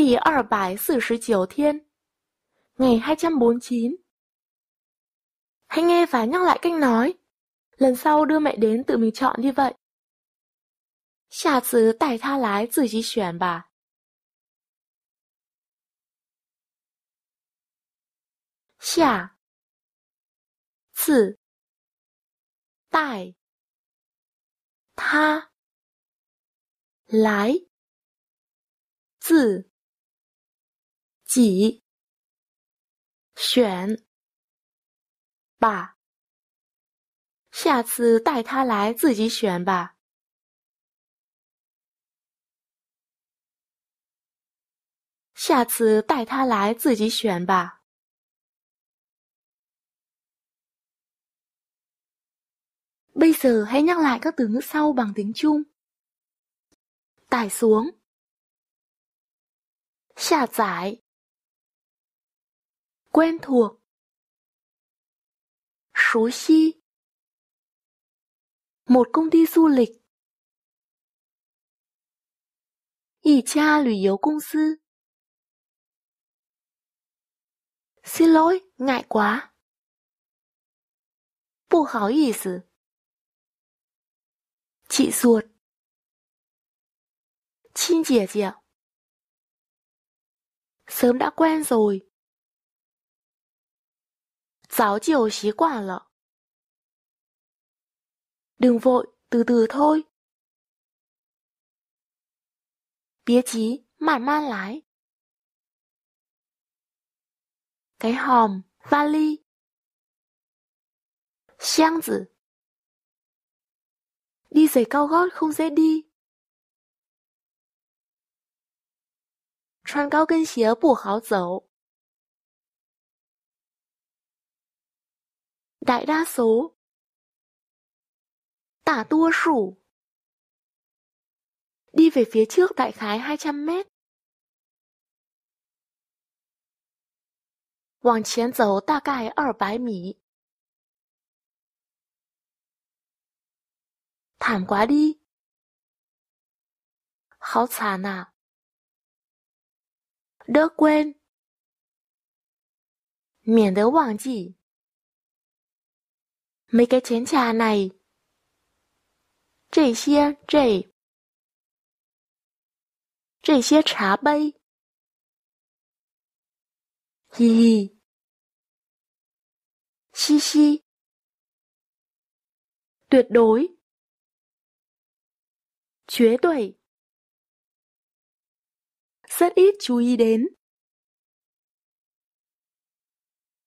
第二百四十九 thiên Ngày 249 Hãy nghe và nhắc lại cách nói Lần sau đưa mẹ đến tự mình chọn đi vậy 下次带她来自己选吧己选吧。下次带他来自己选吧。下次带他来自己选吧。Bây giờ hãy nhắc lại các từ ngữ sau bằng tiếng Trung. Tải xuống. Xa 下载。quen thuộc. Số xi Một công ty du lịch. Yì cha lùi yếu công sư. Xin lỗi, ngại quá. Bù hảo ý sư. Chị ruột. Chinh dìa dìa. Sớm đã quen rồi. 早就习惯了。Đừng vội, từ từ thôi. Bía chí, mạn man lái. Cái hòm, vali. Xiang tử. Đi giày cao gót không dễ đi. Choan cao gân xía bù háo dấu. Đại đa số Tả tua sủ Đi về phía trước đại khái 200 mét. 往前走大概二百米。Thảm quá đi. đỡ quên. Miễn đỡ 忘记。mấy cái chén trà này. Trì xia trì. Trì xia trà bây. Hi hi. Xi xi. Tuyệt đối. Chuế tuổi. Rất ít chú ý đến.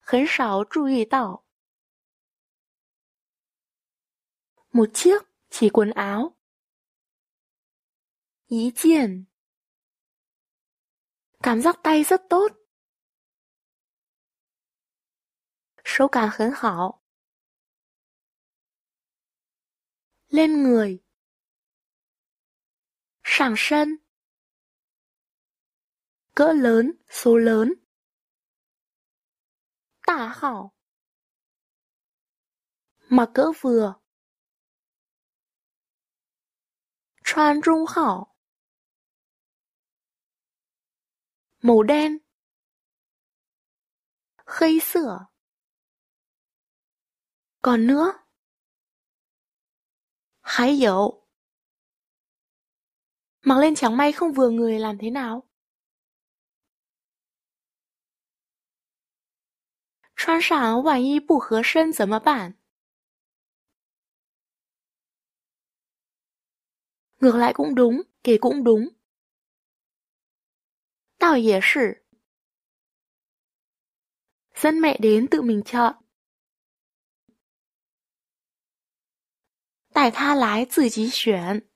很少注意到。một chiếc chỉ quần áo. Ý triển Cảm giác tay rất tốt. Số cảm hấn hảo. Lên người. Sảng sân. Cỡ lớn, số lớn. Tả hảo. Mà cỡ vừa. đen, 川中号 màu đen 黑色 còn nữa hái dậu mặc lên chẳng may không vừa người làm thế nào Trang 上晚衣不合身怎么办？Ngược lại cũng đúng, kể cũng đúng. Tao dễ sử. Dân mẹ đến tự mình chọn. Tài tha lái tự chí chuyển.